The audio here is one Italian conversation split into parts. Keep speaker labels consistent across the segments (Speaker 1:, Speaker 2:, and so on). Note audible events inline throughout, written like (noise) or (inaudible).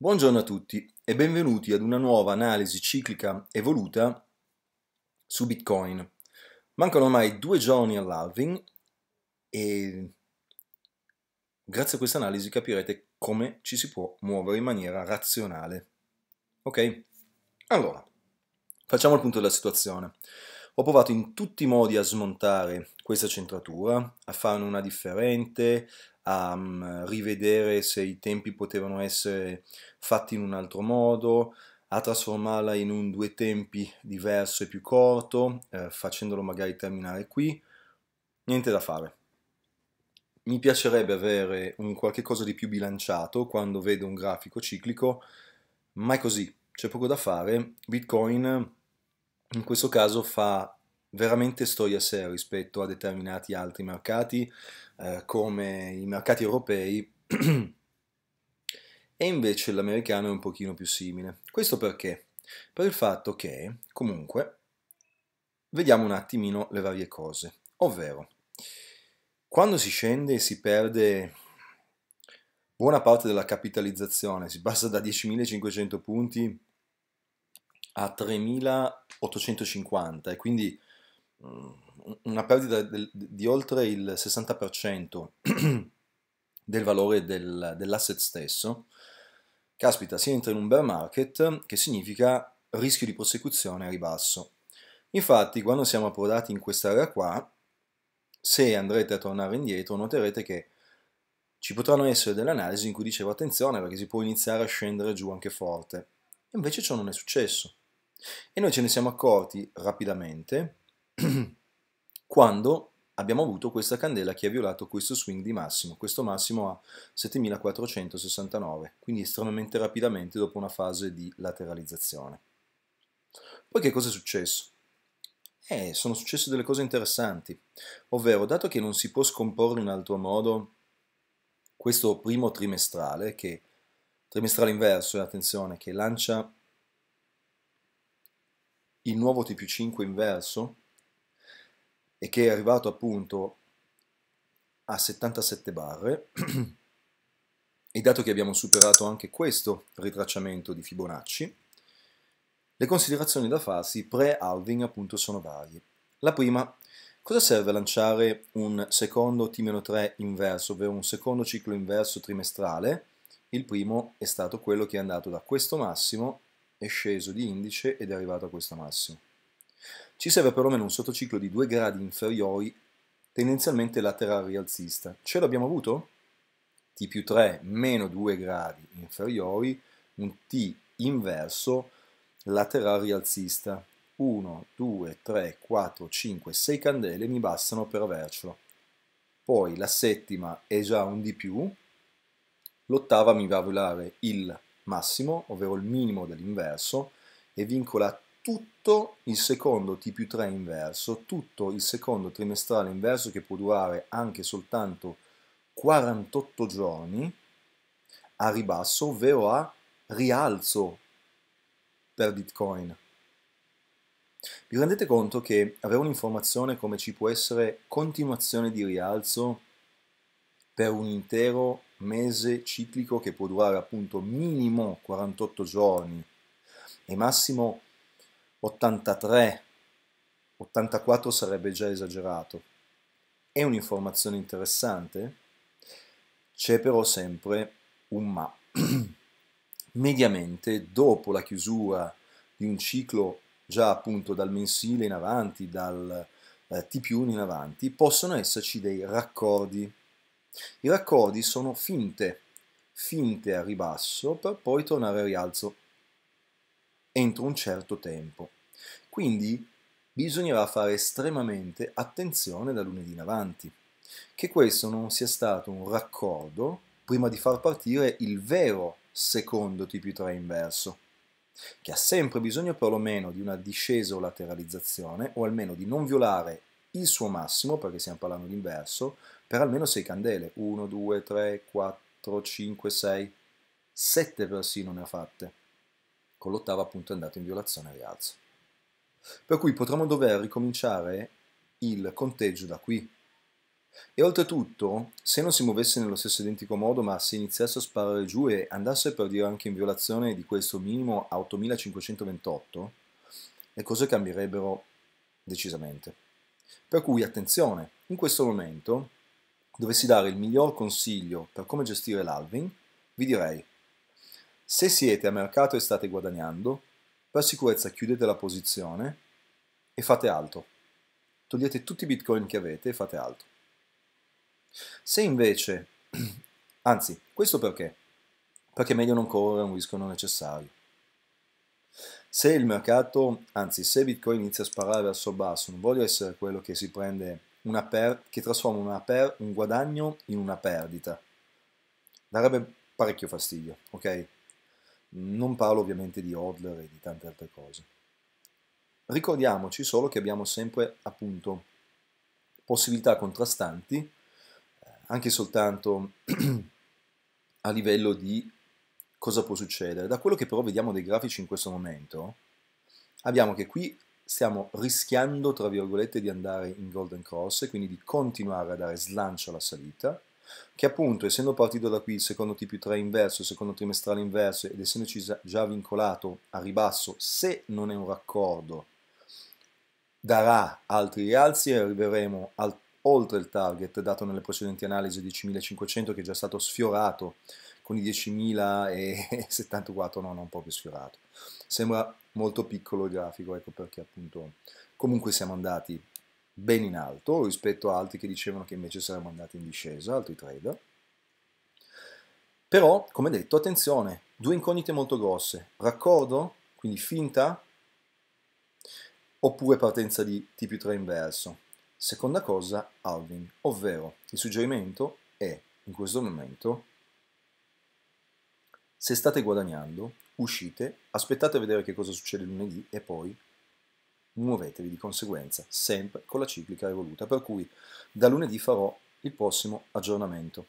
Speaker 1: Buongiorno a tutti e benvenuti ad una nuova analisi ciclica evoluta su Bitcoin. Mancano ormai due giorni all'halving e grazie a questa analisi capirete come ci si può muovere in maniera razionale. Ok? Allora, facciamo il punto della situazione. Ho provato in tutti i modi a smontare questa centratura, a farne una differente, a um, rivedere se i tempi potevano essere fatti in un altro modo, a trasformarla in un due tempi diverso e più corto, eh, facendolo magari terminare qui. Niente da fare. Mi piacerebbe avere un qualche cosa di più bilanciato quando vedo un grafico ciclico, ma è così, c'è poco da fare. Bitcoin in questo caso fa veramente storia a sé rispetto a determinati altri mercati eh, come i mercati europei (clears throat) e invece l'americano è un pochino più simile. Questo perché? Per il fatto che comunque vediamo un attimino le varie cose, ovvero quando si scende e si perde buona parte della capitalizzazione, si passa da 10.500 punti a 3.850 e quindi mm, una perdita del, di oltre il 60% (clears throat) del valore del, dell'asset stesso, caspita, si entra in un bear market che significa rischio di prosecuzione a ribasso. Infatti, quando siamo approdati in quest'area qua, se andrete a tornare indietro, noterete che ci potranno essere delle analisi in cui dicevo attenzione perché si può iniziare a scendere giù anche forte. Invece ciò non è successo. E noi ce ne siamo accorti rapidamente (clears throat) quando abbiamo avuto questa candela che ha violato questo swing di massimo, questo massimo a 7469, quindi estremamente rapidamente dopo una fase di lateralizzazione. Poi che cosa è successo? Eh, sono successe delle cose interessanti, ovvero dato che non si può scomporre in altro modo questo primo trimestrale, che trimestrale inverso, eh, attenzione, che lancia il nuovo più 5 inverso e che è arrivato appunto a 77 barre (clears throat) e dato che abbiamo superato anche questo ritracciamento di Fibonacci, le considerazioni da farsi pre-halving appunto sono varie. La prima, cosa serve lanciare un secondo T-3 inverso, ovvero un secondo ciclo inverso trimestrale? Il primo è stato quello che è andato da questo massimo è sceso di indice ed è arrivato a questo massimo. Ci serve perlomeno un sottociclo di due gradi inferiori, tendenzialmente laterale rialzista. Ce l'abbiamo avuto? T più 3 meno 2 gradi inferiori, un T inverso laterale rialzista. 1, 2, 3, 4, 5, 6 candele mi bastano per avercelo. Poi la settima è già un di più, l'ottava mi va a volare il massimo, ovvero il minimo dell'inverso, e vincola tutto il secondo T più 3 inverso, tutto il secondo trimestrale inverso che può durare anche soltanto 48 giorni a ribasso, ovvero a rialzo per Bitcoin. Vi rendete conto che avere un'informazione come ci può essere continuazione di rialzo per un intero mese ciclico che può durare appunto minimo 48 giorni e massimo 83, 84 sarebbe già esagerato. È un'informazione interessante, c'è però sempre un ma. (clears throat) Mediamente dopo la chiusura di un ciclo già appunto dal mensile in avanti, dal eh, T più in avanti, possono esserci dei raccordi i raccordi sono finte, finte a ribasso per poi tornare a rialzo entro un certo tempo. Quindi bisognerà fare estremamente attenzione da lunedì in avanti, che questo non sia stato un raccordo prima di far partire il vero secondo TP3 inverso, che ha sempre bisogno perlomeno di una discesa o lateralizzazione, o almeno di non violare il suo massimo, perché stiamo parlando di inverso, per almeno 6 candele, 1, 2, 3, 4, 5, 6, 7 persino ne ha fatte, con l'ottava appunto è andato in violazione e rialzo. Per cui potremmo dover ricominciare il conteggio da qui. E oltretutto, se non si muovesse nello stesso identico modo, ma se iniziasse a sparare giù e andasse per dire anche in violazione di questo minimo a 8528, le cose cambierebbero decisamente. Per cui attenzione, in questo momento dovessi dare il miglior consiglio per come gestire l'alving, vi direi se siete a mercato e state guadagnando, per sicurezza chiudete la posizione e fate altro. Togliete tutti i bitcoin che avete e fate altro. Se invece, (clears throat) anzi, questo perché? Perché è meglio non correre un rischio non necessario. Se il mercato, anzi, se Bitcoin inizia a sparare verso il basso, non voglio essere quello che si prende una per- che trasforma una per- un guadagno in una perdita. Darebbe parecchio fastidio, ok? Non parlo ovviamente di Hodler e di tante altre cose. Ricordiamoci solo che abbiamo sempre appunto possibilità contrastanti, eh, anche soltanto (clears throat) a livello di cosa può succedere. Da quello che però vediamo dei grafici in questo momento, abbiamo che qui stiamo rischiando, tra virgolette, di andare in Golden Cross e quindi di continuare a dare slancio alla salita, che appunto, essendo partito da qui il secondo TP3 inverso, il secondo trimestrale inverso ed essendoci già vincolato a ribasso, se non è un raccordo, darà altri rialzi e arriveremo al, oltre il target dato nelle precedenti analisi 10.500 che è già stato sfiorato con i 10.074, (laughs) no, non proprio sfiorato. Sembra molto piccolo il grafico, ecco perché appunto comunque siamo andati ben in alto rispetto a altri che dicevano che invece saremmo andati in discesa, altri trader. Però, come detto, attenzione, due incognite molto grosse, raccordo, quindi finta, oppure partenza di TP3 inverso. Seconda cosa, Alvin, ovvero il suggerimento è in questo momento se state guadagnando uscite, aspettate a vedere che cosa succede lunedì e poi muovetevi di conseguenza, sempre con la ciclica evoluta. Per cui da lunedì farò il prossimo aggiornamento.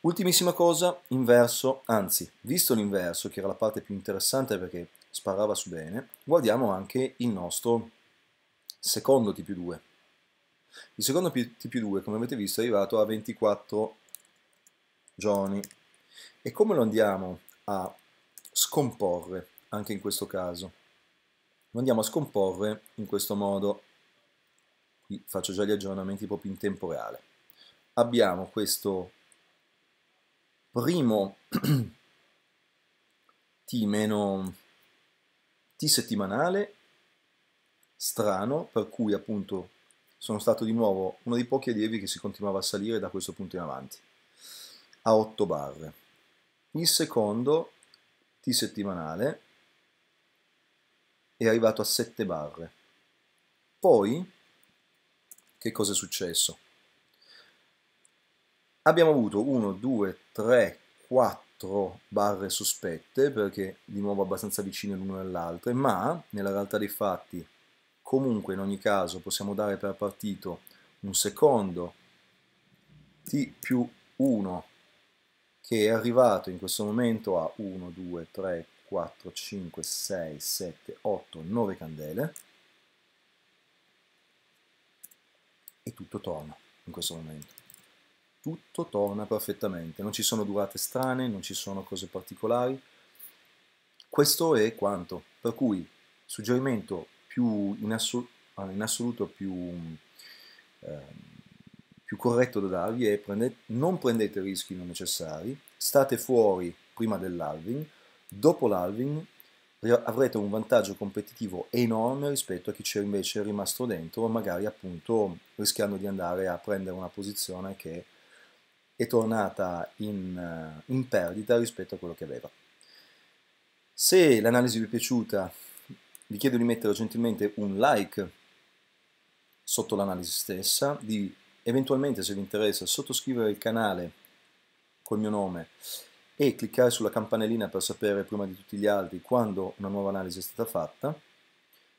Speaker 1: Ultimissima cosa, inverso, anzi, visto l'inverso, che era la parte più interessante perché sparava su bene, guardiamo anche il nostro secondo TP2. Il secondo TP2, come avete visto, è arrivato a 24 giorni. E come lo andiamo a scomporre anche in questo caso. Lo andiamo a scomporre in questo modo, qui faccio già gli aggiornamenti proprio in tempo reale. Abbiamo questo primo (clears throat) t meno t settimanale strano per cui appunto sono stato di nuovo uno dei pochi allievi che si continuava a salire da questo punto in avanti a 8 barre il secondo settimanale è arrivato a 7 barre. Poi, che cosa è successo? Abbiamo avuto 1, 2, 3, 4 barre sospette, perché di nuovo abbastanza vicine l'una all'altra, ma nella realtà dei fatti, comunque in ogni caso, possiamo dare per partito un secondo T più 1 che è arrivato in questo momento a 1, 2, 3, 4, 5, 6, 7, 8, 9 candele e tutto torna in questo momento. Tutto torna perfettamente, non ci sono durate strane, non ci sono cose particolari. Questo è quanto, per cui suggerimento più in, assol ah, in assoluto più, eh, più corretto da darvi è prendete, non prendete rischi non necessari, state fuori prima dell'halving, dopo l'halving avrete un vantaggio competitivo enorme rispetto a chi c'è invece rimasto dentro, magari appunto rischiando di andare a prendere una posizione che è tornata in, eh, in perdita rispetto a quello che aveva. Se l'analisi vi è piaciuta, vi chiedo di mettere gentilmente un like sotto l'analisi stessa, di eventualmente se vi interessa sottoscrivere il canale col mio nome e cliccare sulla campanellina per sapere prima di tutti gli altri quando una nuova analisi è stata fatta.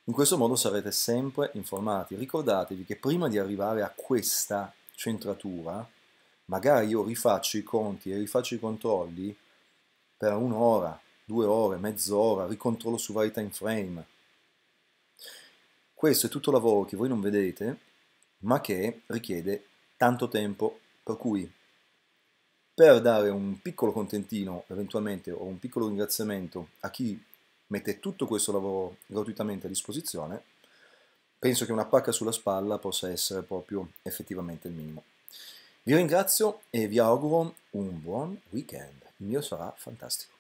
Speaker 1: In questo modo sarete sempre informati. Ricordatevi che prima di arrivare a questa centratura, magari io rifaccio i conti e rifaccio i controlli per un'ora, due ore, mezz'ora, ricontrollo su vari time frame. Questo è tutto lavoro che voi non vedete, ma che richiede tanto tempo, per cui per dare un piccolo contentino eventualmente o un piccolo ringraziamento a chi mette tutto questo lavoro gratuitamente a disposizione, penso che una pacca sulla spalla possa essere proprio effettivamente il minimo. Vi ringrazio e vi auguro un buon weekend. Il mio sarà fantastico.